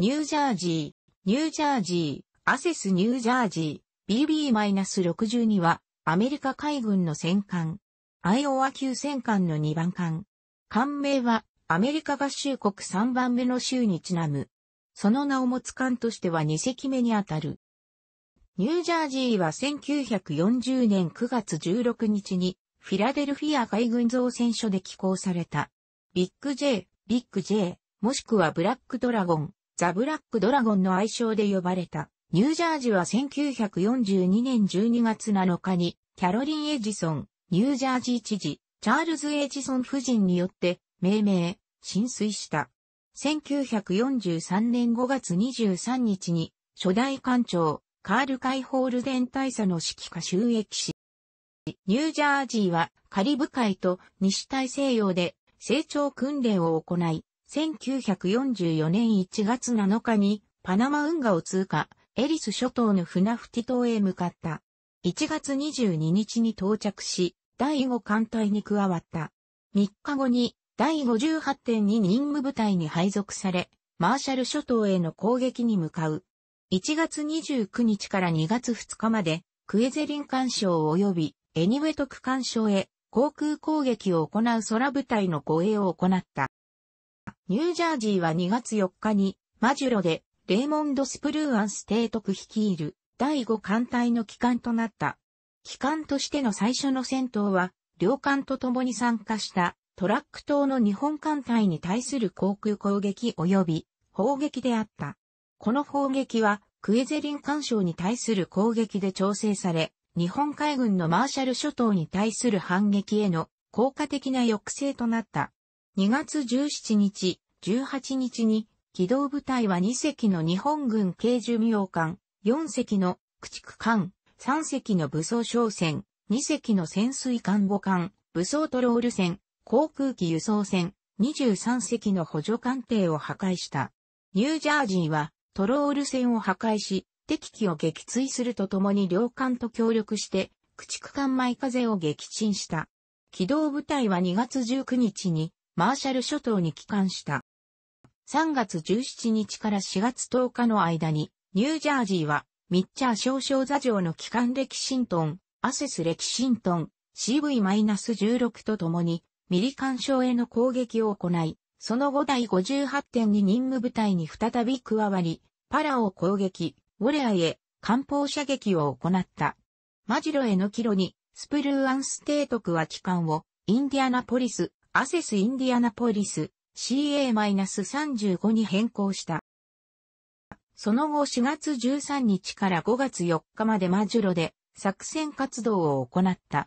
ニュージャージー、ニュージャージー、アセスニュージャージー、BB-62 は、アメリカ海軍の戦艦。アイオワ級戦艦の2番艦。艦名は、アメリカ合衆国3番目の州にちなむ。その名を持つ艦としては2隻目にあたる。ニュージャージーは1940年9月16日に、フィラデルフィア海軍造船所で寄港された。ビッグ J、ビッグ J、もしくはブラックドラゴン、ザ・ブラック・ドラゴンの愛称で呼ばれた。ニュージャージは1942年12月7日に、キャロリン・エジソン、ニュージャージー知事、チャールズ・エジソン夫人によって、命名、浸水した。1943年5月23日に、初代館長、カール・カイ・ホールデン大佐の指揮下収益し、ニュージャージーはカリブ海と西大西洋で成長訓練を行い、1944年1月7日にパナマ運河を通過、エリス諸島のフナフティ島へ向かった。1月22日に到着し、第5艦隊に加わった。3日後に第58.2任務部隊に配属され、マーシャル諸島への攻撃に向かう。1月29日から2月2日まで、クエゼリン艦礁及びエニウェトク艦礁へ航空攻撃を行う空部隊の護衛を行った。ニュージャージーは2月4日に、マジュロで、レーモンド・スプルーアンス提督率いる、第5艦隊の機関となった。機関としての最初の戦闘は、両艦と共に参加した、トラック島の日本艦隊に対する航空攻撃及び、砲撃であった。この砲撃は、クエゼリン艦渉に対する攻撃で調整され、日本海軍のマーシャル諸島に対する反撃への効果的な抑制となった。2月17日、18日に、機動部隊は2隻の日本軍軽巡洋艦、4隻の駆逐艦、3隻の武装商船、2隻の潜水艦母艦、武装トロール船、航空機輸送船、23隻の補助艦艇を破壊した。ニュージャージーはトロール船を破壊し、敵機を撃墜するとともに両艦と協力して、駆逐艦マイ風を撃沈した。機動部隊は2月19日にマーシャル諸島に帰還した。3月17日から4月10日の間に、ニュージャージーは、ミッチャー少々座城の帰還レキシントン、アセスレキシントン、CV-16 と共に、ミリカン省への攻撃を行い、その後第58.2任務部隊に再び加わり、パラを攻撃、ウォレアへ、艦砲射撃を行った。マジロへの帰路に、スプルーアンスト督は帰還を、インディアナポリス、アセスインディアナポリス CA-35 に変更した。その後4月13日から5月4日までマジュロで作戦活動を行った。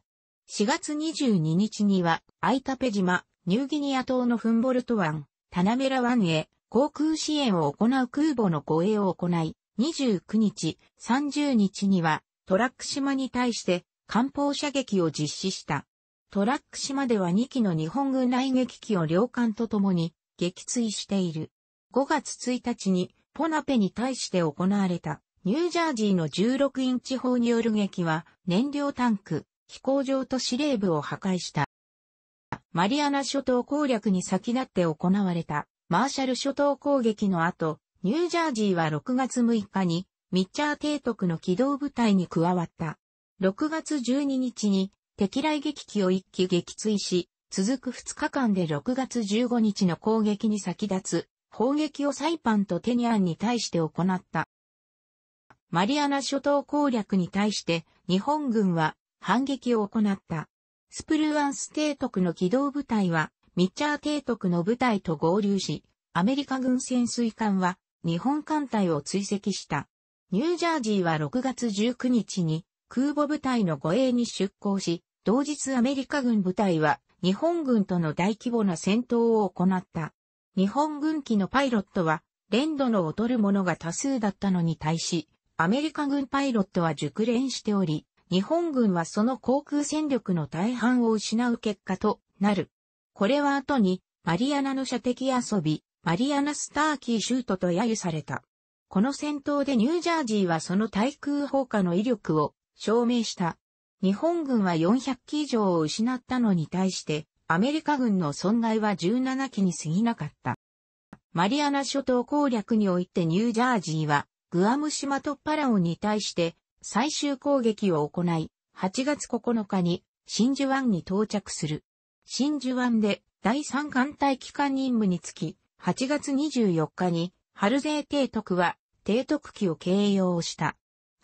4月22日にはアイタペ島、ニューギニア島のフンボルト湾、タナメラ湾へ航空支援を行う空母の護衛を行い、29日、30日にはトラック島に対して艦砲射撃を実施した。トラック島では2機の日本軍雷撃機を両艦と共に撃墜している。5月1日にポナペに対して行われたニュージャージーの16インチ砲による撃は燃料タンク、飛行場と司令部を破壊した。マリアナ諸島攻略に先立って行われたマーシャル諸島攻撃の後、ニュージャージーは6月6日にミッチャー提督の機動部隊に加わった。6月12日に敵雷撃機を一機撃墜し、続く2日間で6月15日の攻撃に先立つ、砲撃をサイパンとテニアンに対して行った。マリアナ諸島攻略に対して日本軍は反撃を行った。スプルーアンス提督の機動部隊はミッチャー提督の部隊と合流し、アメリカ軍潜水艦は日本艦隊を追跡した。ニュージャージーは6月19日に空母部隊の護衛に出港し、同日アメリカ軍部隊は日本軍との大規模な戦闘を行った。日本軍機のパイロットは練度の劣る者が多数だったのに対し、アメリカ軍パイロットは熟練しており、日本軍はその航空戦力の大半を失う結果となる。これは後にマリアナの射的遊び、マリアナスターキーシュートと揶揄された。この戦闘でニュージャージーはその対空砲火の威力を証明した。日本軍は400機以上を失ったのに対して、アメリカ軍の損害は17機に過ぎなかった。マリアナ諸島攻略においてニュージャージーは、グアム島とパラオに対して最終攻撃を行い、8月9日に真珠湾に到着する。真珠湾で第三艦隊機関任務につき、8月24日にハルゼー提督は提督機を掲揚した。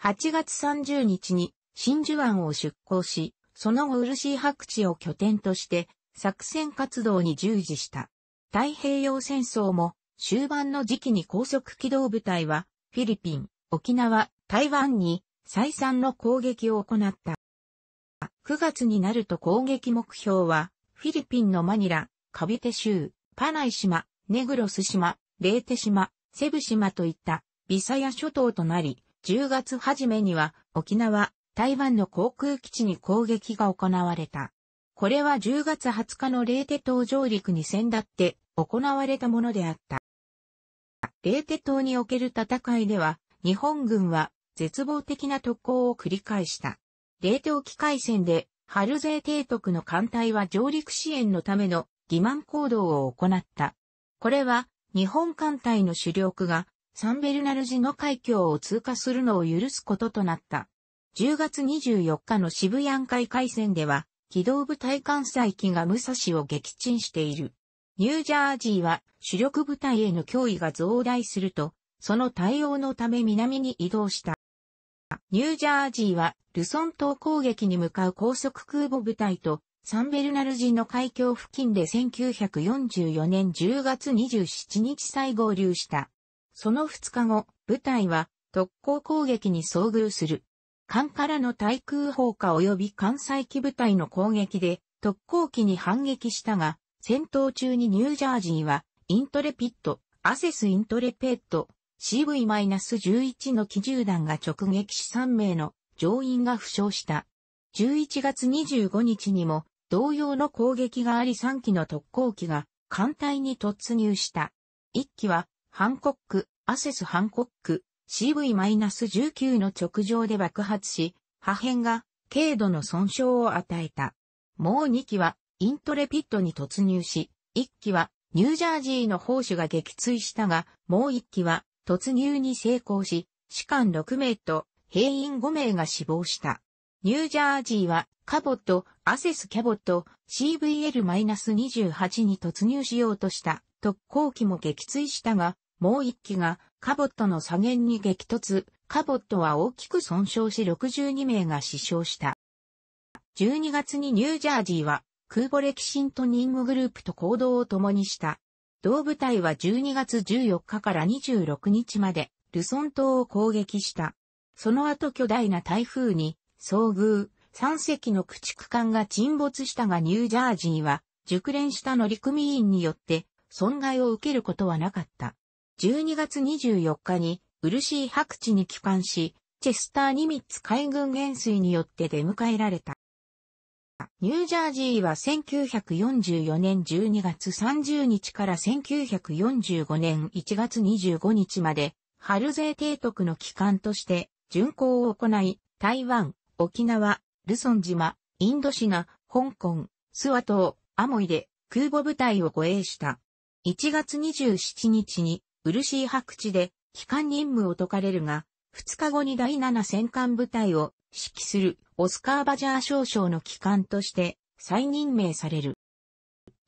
8月30日に真珠湾を出港し、その後漆白地を拠点として作戦活動に従事した。太平洋戦争も終盤の時期に高速機動部隊はフィリピン、沖縄、台湾に再三の攻撃を行った。9月になると攻撃目標はフィリピンのマニラ、カビテ州、パナイ島、ネグロス島、レーテ島、セブ島といったビサヤ諸島となり、10月初めには沖縄、台湾の航空基地に攻撃が行われた。これは10月20日のレ手島上陸に先立って行われたものであった。レ手島における戦いでは、日本軍は絶望的な特攻を繰り返した。冷ー機沖海戦で、春勢提督の艦隊は上陸支援のための欺瞞行動を行った。これは、日本艦隊の主力がサンベルナルジの海峡を通過するのを許すこととなった。10月24日の渋谷海海戦では、機動部隊艦載機が武蔵を撃沈している。ニュージャージーは主力部隊への脅威が増大すると、その対応のため南に移動した。ニュージャージーはルソン島攻撃に向かう高速空母部隊とサンベルナルジの海峡付近で1944年10月27日再合流した。その2日後、部隊は特攻攻撃に遭遇する。艦からの対空砲火及び艦載機部隊の攻撃で特攻機に反撃したが、戦闘中にニュージャージーは、イントレピット、アセスイントレペット、CV-11 の機銃弾が直撃し3名の乗員が負傷した。11月25日にも同様の攻撃があり3機の特攻機が艦隊に突入した。1機はハンコック、アセスハンコック、CV-19 の直上で爆発し、破片が軽度の損傷を与えた。もう2機はイントレピッドに突入し、1機はニュージャージーの砲手が撃墜したが、もう1機は突入に成功し、士官6名と兵員5名が死亡した。ニュージャージーはカボット、アセスキャボット、CVL-28 に突入しようとした特攻機も撃墜したが、もう一機がカボットの左舷に激突、カボットは大きく損傷し62名が死傷した。12月にニュージャージーは空母レキシントニンググループと行動を共にした。同部隊は12月14日から26日までルソン島を攻撃した。その後巨大な台風に遭遇、3隻の駆逐艦が沈没したがニュージャージーは熟練した乗組員によって損害を受けることはなかった。12月24日に、漆白地に帰還し、チェスター・ニミッツ海軍元帥によって出迎えられた。ニュージャージーは1944年12月30日から1945年1月25日まで、春税提督の機関として、巡航を行い、台湾、沖縄、ルソン島、インドシナ、香港、スワ島、アモイで空母部隊を護衛した。1月27日にー白地で、機関任務を解かれるが、2日後に第7戦艦部隊を指揮するオスカー・バジャー少将の機関として再任命される。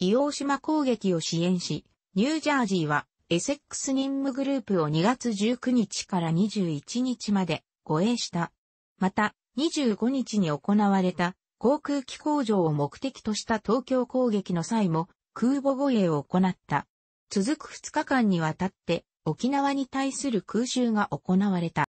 硫黄島攻撃を支援し、ニュージャージーはエセックス任務グループを2月19日から21日まで護衛した。また、25日に行われた航空機工場を目的とした東京攻撃の際も空母護衛を行った。続く2日間にわたって沖縄に対する空襲が行われた。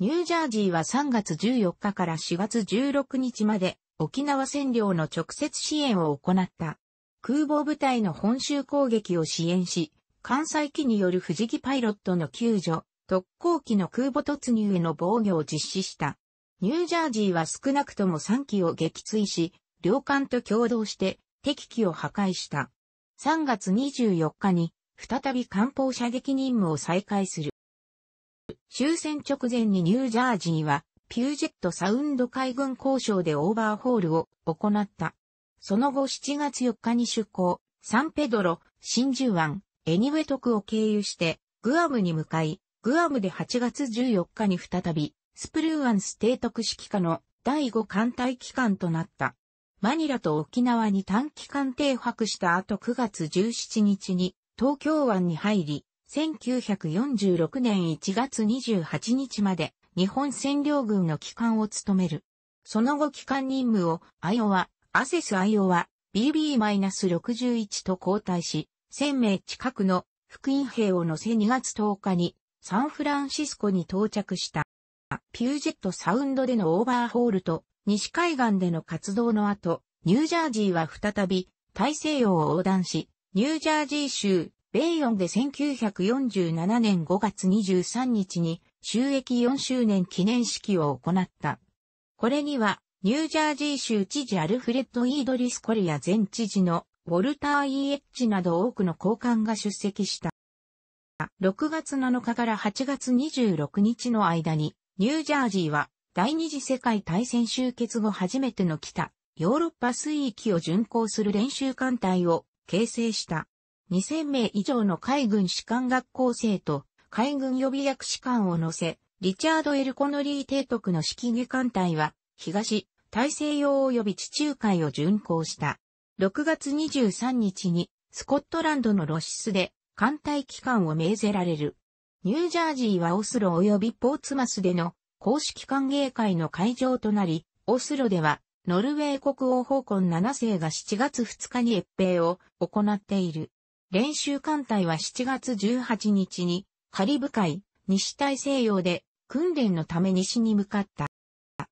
ニュージャージーは3月14日から4月16日まで沖縄占領の直接支援を行った。空母部隊の本州攻撃を支援し、関西機による藤木パイロットの救助、特攻機の空母突入への防御を実施した。ニュージャージーは少なくとも3機を撃墜し、両艦と共同して敵機を破壊した。3月24日に再び艦砲射撃任務を再開する。終戦直前にニュージャージーはピュージェットサウンド海軍交渉でオーバーホールを行った。その後7月4日に出港、サンペドロ、真珠湾、エニウェトクを経由してグアムに向かい、グアムで8月14日に再びスプルーアンス提督指揮下の第5艦隊機関となった。マニラと沖縄に短期間停泊した後9月17日に東京湾に入り、1946年1月28日まで日本占領軍の機関を務める。その後機関任務をアイオワ、アセスアイオワ、BB-61 と交代し、1000名近くの福音兵を乗せ2月10日にサンフランシスコに到着した。ピュージェットサウンドでのオーバーホールと西海岸での活動の後、ニュージャージーは再び大西洋を横断し、ニュージャージー州ベイヨンで1947年5月23日に収益4周年記念式を行った。これには、ニュージャージー州知事アルフレッド・イードリス・コリア前知事のウォルター・イーエッジなど多くの高官が出席した。6月7日から8月26日の間に、ニュージャージーは第二次世界大戦終結後初めての北、ヨーロッパ水域を巡航する練習艦隊を形成した。2000名以上の海軍士官学校生と海軍予備役士官を乗せ、リチャード・エル・コノリー提督の指揮下艦隊は、東、大西洋及び地中海を巡航した。6月23日に、スコットランドのロシスで、艦隊機関を命ぜられる。ニュージャージーはオスロ及びポーツマスでの公式歓迎会の会場となり、オスロでは、ノルウェー国王法婚7世が7月2日に越兵を行っている。練習艦隊は7月18日に、カリブ海、西大西洋で、訓練のため西に向かった。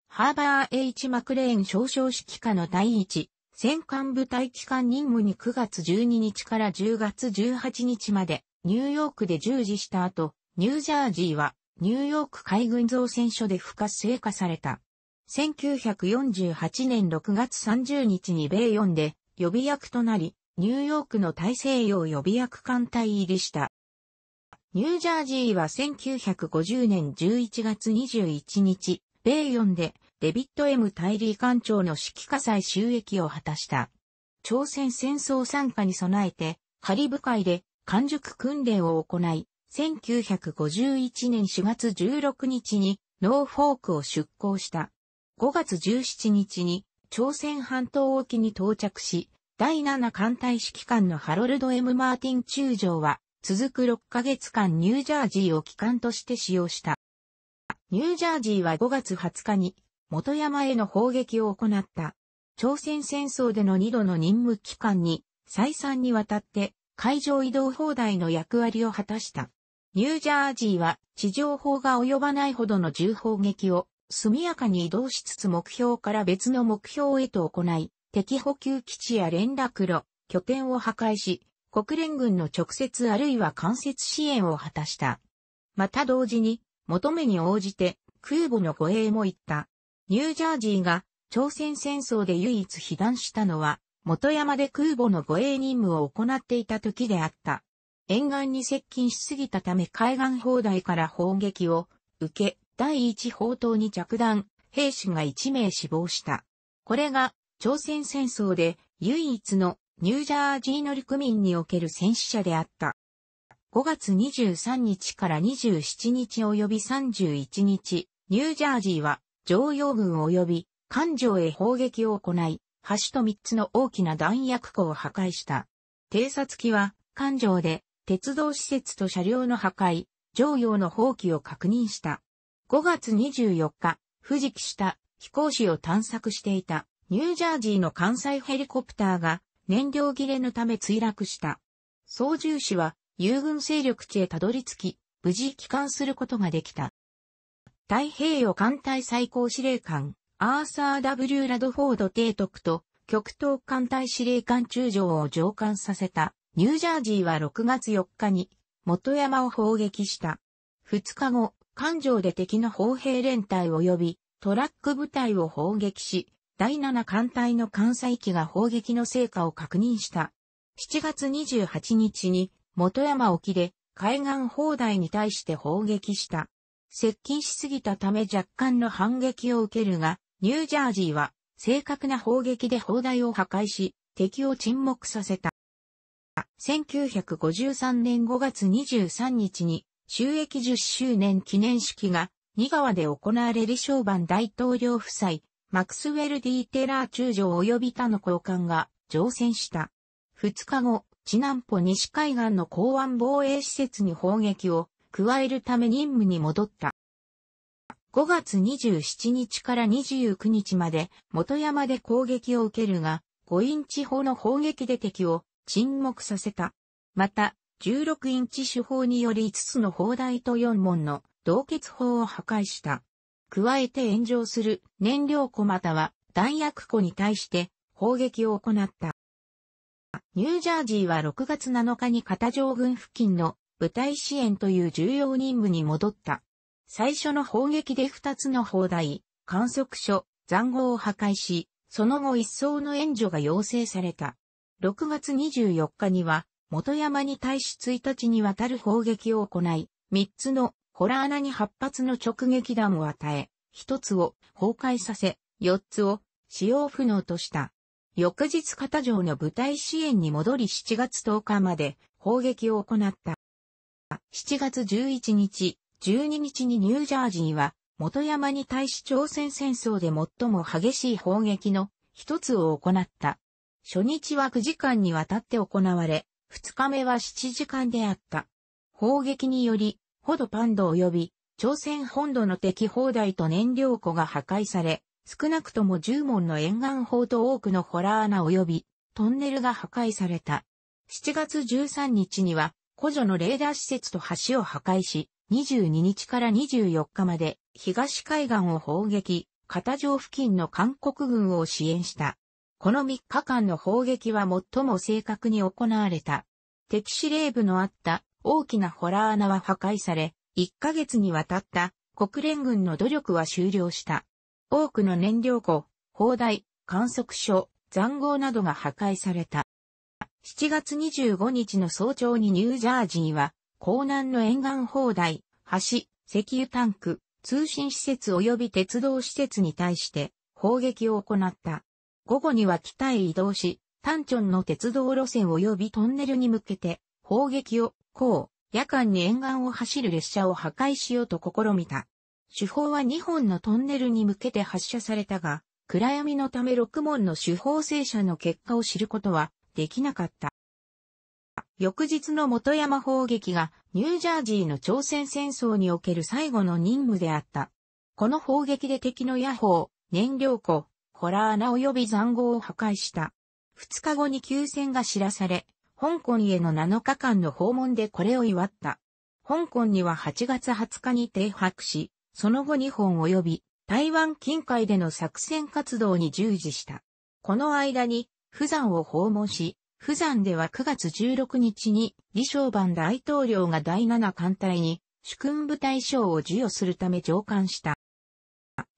ハーバー H マクレーン少将指揮下の第一、戦艦部隊機関任務に9月12日から10月18日まで、ニューヨークで従事した後、ニュージャージーはニューヨーク海軍造船所で不活性化された。1948年6月30日に米4で予備役となり、ニューヨークの大西洋予備役艦隊入りした。ニュージャージーは1950年11月21日、米4でデビッド・ M・ タイリー艦長の指揮火災収益を果たした。朝鮮戦争参加に備えて、カリブ海で完熟訓練を行い、1951年4月16日にノーフォークを出港した。5月17日に朝鮮半島沖に到着し、第7艦隊指揮官のハロルド・ M・ マーティン中将は、続く6ヶ月間ニュージャージーを機関として使用した。ニュージャージーは5月20日に元山への砲撃を行った。朝鮮戦争での2度の任務期間に再三にわたって海上移動砲台の役割を果たした。ニュージャージーは地上砲が及ばないほどの重砲撃を速やかに移動しつつ目標から別の目標へと行い、敵補給基地や連絡路、拠点を破壊し、国連軍の直接あるいは間接支援を果たした。また同時に、求めに応じて空母の護衛も行った。ニュージャージーが朝鮮戦争で唯一被弾したのは、元山で空母の護衛任務を行っていた時であった。沿岸に接近しすぎたため海岸砲台から砲撃を受け、第一砲塔に着弾、兵士が1名死亡した。これが朝鮮戦争で唯一のニュージャージー乗組員における戦死者であった。5月23日から27日及び31日、ニュージャージーは常用軍及び艦上へ砲撃を行い、橋と3つの大きな弾薬庫を破壊した。偵察機は艦上で鉄道施設と車両の破壊、常用の放棄を確認した。5月24日、藤木下、飛行士を探索していた、ニュージャージーの関西ヘリコプターが、燃料切れのため墜落した。操縦士は、友軍勢力地へたどり着き、無事帰還することができた。太平洋艦隊最高司令官、アーサー・ W・ ラドフォード提督と、極東艦隊司令官中将を上官させたニュージャージーは6月4日に元山を砲撃した。2日後、艦上で敵の砲兵連隊及びトラック部隊を砲撃し、第7艦隊の艦載機が砲撃の成果を確認した。7月28日に元山沖で海岸砲台に対して砲撃した。接近しすぎたため若干の反撃を受けるが、ニュージャージーは正確な砲撃で砲台を破壊し、敵を沈黙させた。1953年5月23日に、収益10周年記念式が、2川で行われ李承晩大統領夫妻、マクスウェル・ディ・テラー中将及び他の高官が乗船した。2日後、地南ポ西海岸の港湾防衛施設に砲撃を加えるため任務に戻った。5月27日から29日まで元山で攻撃を受けるが、5インチ砲の砲撃で敵を沈黙させた。また、16インチ手法により5つの砲台と4門の凍結砲を破壊した。加えて炎上する燃料庫または弾薬庫に対して砲撃を行った。ニュージャージーは6月7日に片上軍付近の部隊支援という重要任務に戻った。最初の砲撃で2つの砲台、観測所、残壕を破壊し、その後一層の援助が要請された。6月24日には、元山に対し1日にわたる砲撃を行い、3つのホラー穴に8発の直撃弾を与え、1つを崩壊させ、4つを使用不能とした。翌日片城の部隊支援に戻り7月10日まで砲撃を行った。7月11日、12日にニュージャージーは、元山に対し朝鮮戦争で最も激しい砲撃の一つを行った。初日は9時間にわたって行われ、2日目は7時間であった。砲撃により、ほどパンド及び、朝鮮本土の敵砲台と燃料庫が破壊され、少なくとも10門の沿岸砲と多くのホラー穴及び、トンネルが破壊された。7月13日には、古女のレーダー施設と橋を破壊し、22日から24日まで東海岸を砲撃、片城付近の韓国軍を支援した。この3日間の砲撃は最も正確に行われた。敵司令部のあった大きなホラー穴は破壊され、1ヶ月にわたった国連軍の努力は終了した。多くの燃料庫、砲台、観測所、残壕などが破壊された。7月25日の早朝にニュージャージーは、港南の沿岸砲台、橋、石油タンク、通信施設及び鉄道施設に対して砲撃を行った。午後には北へ移動し、タンチョンの鉄道路線及びトンネルに向けて、砲撃を、こう、夜間に沿岸を走る列車を破壊しようと試みた。手法は2本のトンネルに向けて発射されたが、暗闇のため6門の手法制射の結果を知ることはできなかった。翌日の元山砲撃がニュージャージーの朝鮮戦争における最後の任務であった。この砲撃で敵の野砲、燃料庫、ホラー穴及び残壕を破壊した。2日後に休戦が知らされ、香港への7日間の訪問でこれを祝った。香港には8月20日に停泊し、その後日本及び台湾近海での作戦活動に従事した。この間に、釜山を訪問し、釜山では9月16日に李承晩大統領が第7艦隊に主君部隊賞を授与するため上官した。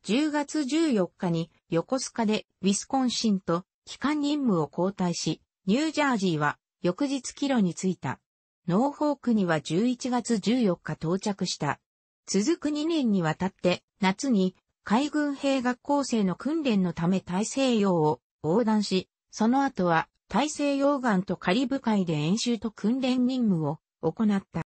10月14日に横須賀でウィスコンシンと機関任務を交代し、ニュージャージーは翌日帰路に着いた。ノーホークには11月14日到着した。続く2年にわたって夏に海軍兵学校生の訓練のため大西洋を横断し、その後は大西洋岸とカリブ海で演習と訓練任務を行った。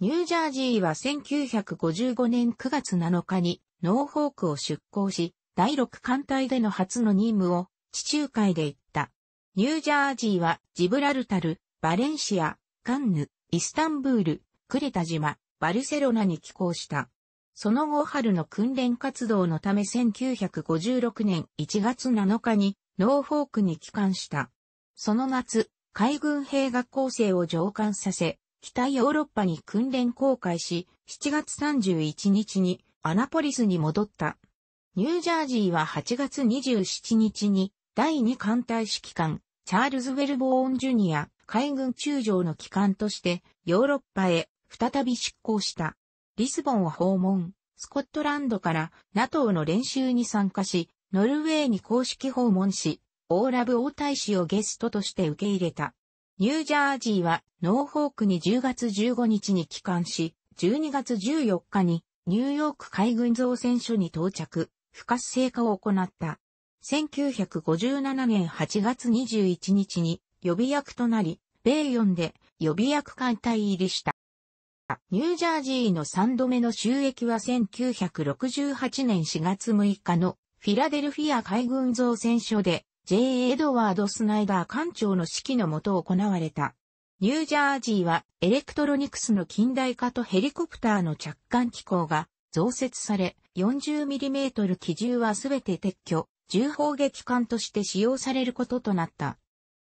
ニュージャージーは1955年9月7日にノーフォークを出港し、第6艦隊での初の任務を地中海で行った。ニュージャージーはジブラルタル、バレンシア、カンヌ、イスタンブール、クレタ島、バルセロナに寄港した。その後春の訓練活動のため1956年1月7日にノーフォークに帰還した。その夏、海軍兵学校生を上官させ、北ヨーロッパに訓練公開し、7月31日にアナポリスに戻った。ニュージャージーは8月27日に第2艦隊指揮官、チャールズ・ウェルボーン・ジュニア、海軍中将の機関としてヨーロッパへ再び出航した。リスボンを訪問、スコットランドから NATO の練習に参加し、ノルウェーに公式訪問し、オーラブ王大使をゲストとして受け入れた。ニュージャージーはノーホークに10月15日に帰還し、12月14日にニューヨーク海軍造船所に到着、不活性化を行った。1957年8月21日に予備役となり、米4で予備役艦隊入りした。ニュージャージーの3度目の収益は1968年4月6日のフィラデルフィア海軍造船所で J. エドワード・スナイダー艦長の指揮のもと行われた。ニュージャージーはエレクトロニクスの近代化とヘリコプターの着艦機構が増設され、40mm 機銃はすべて撤去、重砲撃艦として使用されることとなった。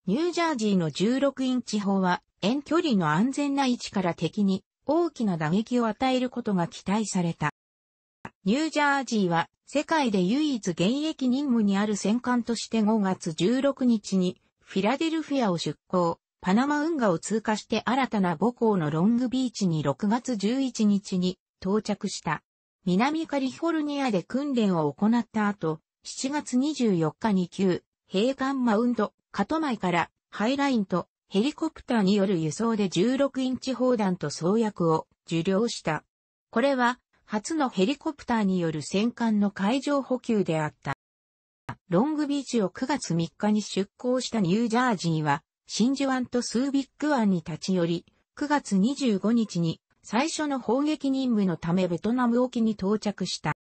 ニュージャージーの16インチ砲は遠距離の安全な位置から敵に大きな打撃を与えることが期待された。ニュージャージーは世界で唯一現役任務にある戦艦として5月16日にフィラデルフィアを出港。パナマ運河を通過して新たな母港のロングビーチに6月11日に到着した。南カリフォルニアで訓練を行った後、7月24日に旧、閉館マウンド、カトマイからハイラインとヘリコプターによる輸送で16インチ砲弾と装薬を受領した。これは初のヘリコプターによる戦艦の海上補給であった。ロングビーチを9月3日に出港したニュージャージーは真珠湾とスービック湾に立ち寄り、9月25日に最初の砲撃任務のためベトナム沖に到着した。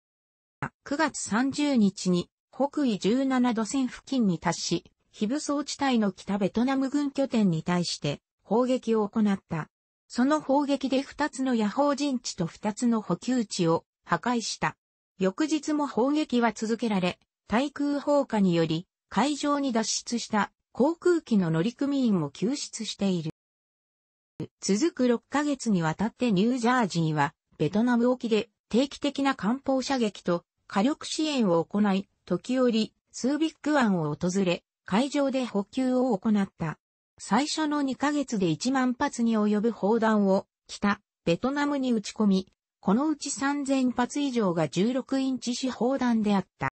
9月30日に北緯17度線付近に達し、非武装地帯の北ベトナム軍拠点に対して砲撃を行った。その砲撃で2つの野砲陣地と2つの補給地を破壊した。翌日も砲撃は続けられ、対空砲火により海上に脱出した航空機の乗組員も救出している。続く6ヶ月にわたってニュージャージーは、ベトナム沖で定期的な艦砲射撃と火力支援を行い、時折、スービック湾を訪れ、海上で補給を行った。最初の2ヶ月で1万発に及ぶ砲弾を北、ベトナムに打ち込み、このうち3000発以上が16インチ四砲弾であった。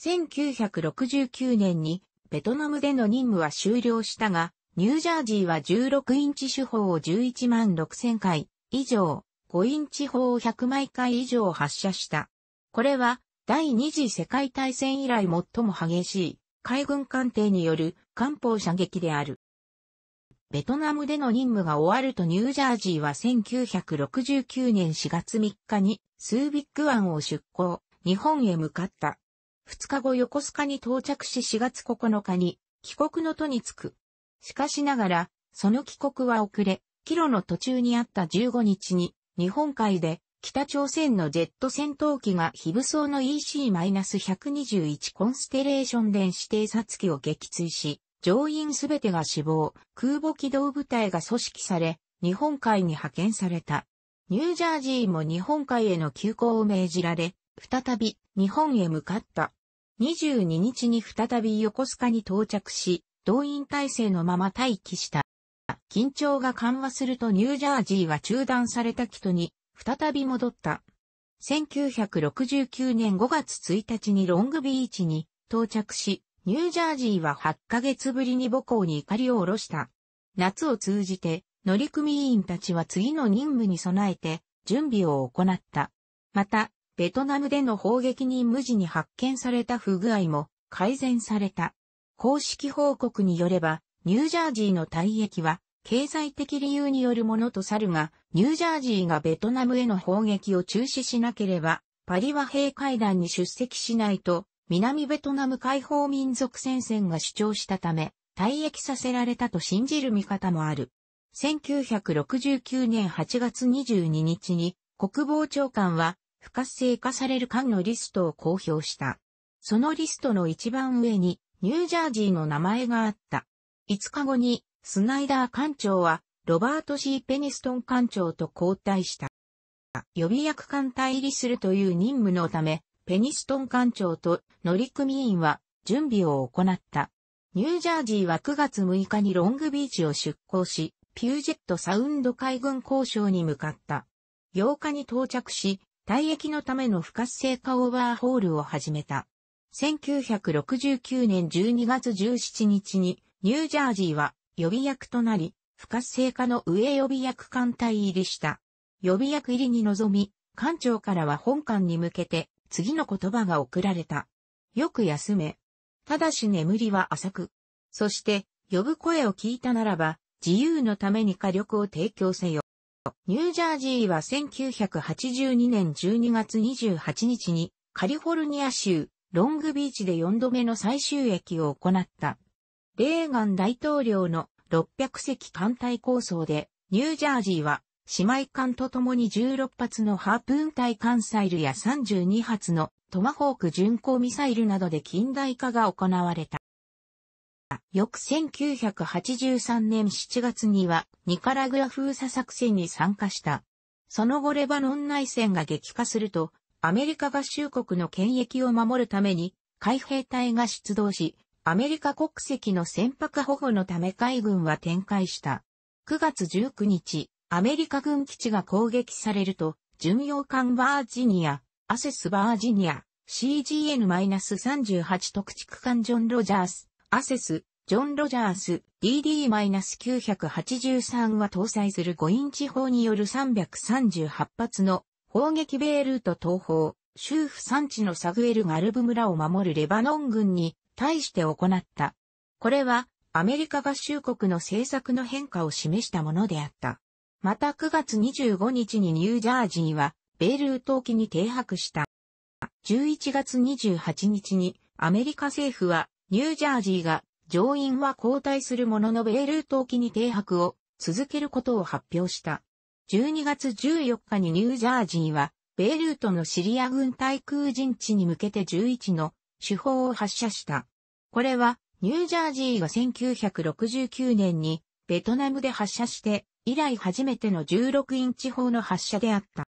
1969年にベトナムでの任務は終了したが、ニュージャージーは16インチ手法を11万6000回以上、5インチ砲を100枚回以上発射した。これは第二次世界大戦以来最も激しい海軍艦艇による艦砲射撃である。ベトナムでの任務が終わるとニュージャージーは1969年4月3日にスービック湾を出港、日本へ向かった。2日後横須賀に到着し4月9日に帰国の途に着く。しかしながら、その帰国は遅れ、帰路の途中にあった15日に、日本海で北朝鮮のジェット戦闘機が非武装の EC-121 コンステレーション電子偵察機を撃墜し、乗員すべてが死亡、空母機動部隊が組織され、日本海に派遣された。ニュージャージーも日本海への急行を命じられ、再び日本へ向かった。22日に再び横須賀に到着し、動員体制のまま待機した。緊張が緩和するとニュージャージーは中断されたキトに再び戻った。1969年5月1日にロングビーチに到着し、ニュージャージーは8ヶ月ぶりに母校に怒りを下ろした。夏を通じて乗組員たちは次の任務に備えて準備を行った。また、ベトナムでの砲撃に無事に発見された不具合も改善された。公式報告によれば、ニュージャージーの退役は、経済的理由によるものとさるが、ニュージャージーがベトナムへの砲撃を中止しなければ、パリ和平会談に出席しないと、南ベトナム解放民族戦線が主張したため、退役させられたと信じる見方もある。1969年8月22日に国防長官は不活性化される艦のリストを公表した。そのリストの一番上にニュージャージーの名前があった。5日後にスナイダー艦長はロバート・シー・ペニストン艦長と交代した。予備役艦隊入りするという任務のため、ペニストン艦長と乗組員は準備を行った。ニュージャージーは9月6日にロングビーチを出港し、ピュージェットサウンド海軍交渉に向かった。8日に到着し、退役のための不活性化オーバーホールを始めた。1969年12月17日にニュージャージーは予備役となり、不活性化の上予備役艦隊入りした。予備役入りに臨み、艦長からは本艦に向けて次の言葉が送られた。よく休め。ただし眠りは浅く。そして、呼ぶ声を聞いたならば、自由のために火力を提供せよ。ニュージャージーは1982年12月28日にカリフォルニア州ロングビーチで4度目の最終駅を行った。レーガン大統領の600隻艦隊構想で、ニュージャージーは姉妹艦と共に16発のハープーン対艦サイルや32発のトマホーク巡航ミサイルなどで近代化が行われた。翌1983年7月にはニカラグア封鎖作戦に参加した。その後レバノン内戦が激化すると、アメリカ合衆国の権益を守るために、海兵隊が出動し、アメリカ国籍の船舶保護のため海軍は展開した。9月19日、アメリカ軍基地が攻撃されると、巡洋艦バージニア、アセスバージニア、CGN-38 特地区艦ジョン・ロジャース、アセス、ジョン・ロジャース DD-983 は搭載する5インチ砲による338発の砲撃ベールート東方、州府産地のサグエル・ガルブ村を守るレバノン軍に対して行った。これはアメリカ合衆国の政策の変化を示したものであった。また9月25日にニュージャージーはベールート沖に停泊した。11月28日にアメリカ政府はニュージャージーが上院は交代するもののベールート沖に停泊を続けることを発表した。12月14日にニュージャージーは、ベールートのシリア軍対空陣地に向けて11の手法を発射した。これは、ニュージャージーが1969年にベトナムで発射して、以来初めての16インチ砲の発射であった。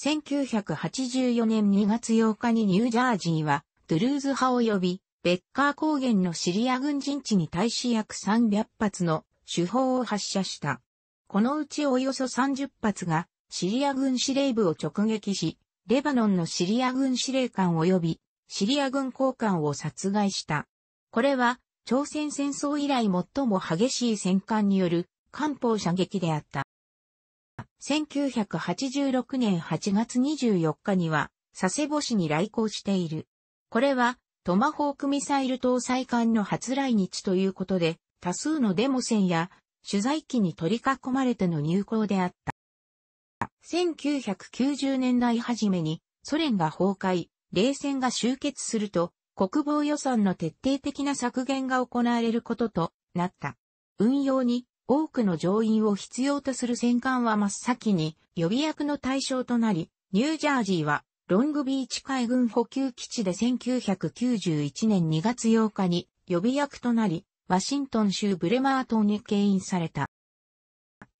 1984年2月8日にニュージャージーは、ドゥルーズ派及びベッカー高原のシリア軍陣地に対し約300発の手法を発射した。このうちおよそ30発がシリア軍司令部を直撃し、レバノンのシリア軍司令官及びシリア軍高官を殺害した。これは朝鮮戦争以来最も激しい戦艦による艦砲射撃であった。1986年8月24日には佐世保市に来航している。これはトマホークミサイル搭載艦の初来日ということで、多数のデモ船や取材機に取り囲まれての入港であった。1990年代初めにソ連が崩壊、冷戦が終結すると、国防予算の徹底的な削減が行われることとなった。運用に多くの乗員を必要とする戦艦は真っ先に予備役の対象となり、ニュージャージーはロングビーチ海軍補給基地で1991年2月8日に予備役となり、ワシントン州ブレマートンに敬遠された。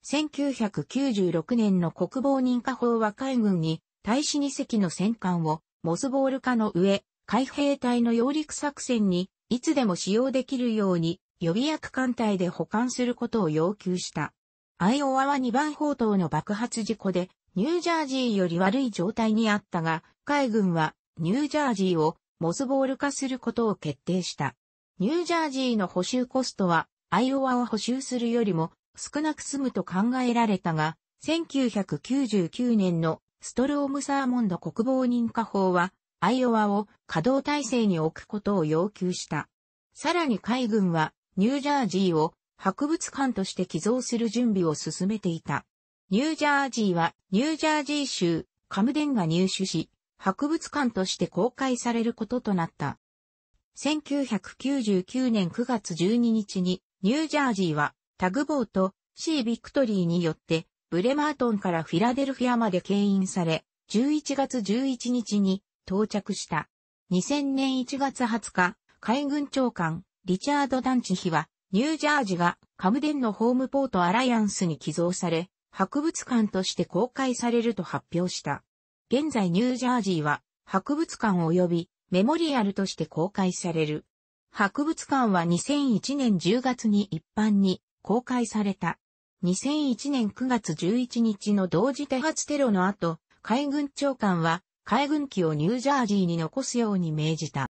1996年の国防認可法は海軍に大使2隻の戦艦をモズボール化の上、海兵隊の揚陸作戦にいつでも使用できるように予備役艦隊で保管することを要求した。アイオワは2番砲塔の爆発事故でニュージャージーより悪い状態にあったが、海軍はニュージャージーをモスボール化することを決定した。ニュージャージーの補修コストは、アイオワを補修するよりも少なく済むと考えられたが、1999年のストロームサーモンド国防認可法は、アイオワを稼働体制に置くことを要求した。さらに海軍は、ニュージャージーを博物館として寄贈する準備を進めていた。ニュージャージーは、ニュージャージー州、カムデンが入手し、博物館として公開されることとなった。1999年9月12日に、ニュージャージーは、タグボート、シー・ビクトリーによって、ブレマートンからフィラデルフィアまで牽引され、11月11日に到着した。2000年1月20日、海軍長官、リチャード・ダンチヒは、ニュージャージがカムデンのホームポートアライアンスに寄贈され、博物館として公開されると発表した。現在ニュージャージーは博物館及びメモリアルとして公開される。博物館は2001年10月に一般に公開された。2001年9月11日の同時多発テロの後、海軍長官は海軍機をニュージャージーに残すように命じた。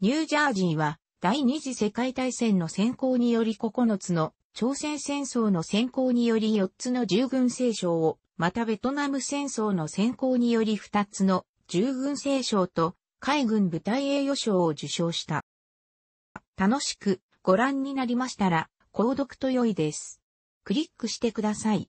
ニュージャージーは第二次世界大戦の先行により9つの朝鮮戦争の先行により4つの従軍聖章を、またベトナム戦争の先行により2つの従軍聖章と海軍部隊栄誉賞を受賞した。楽しくご覧になりましたら、購読と良いです。クリックしてください。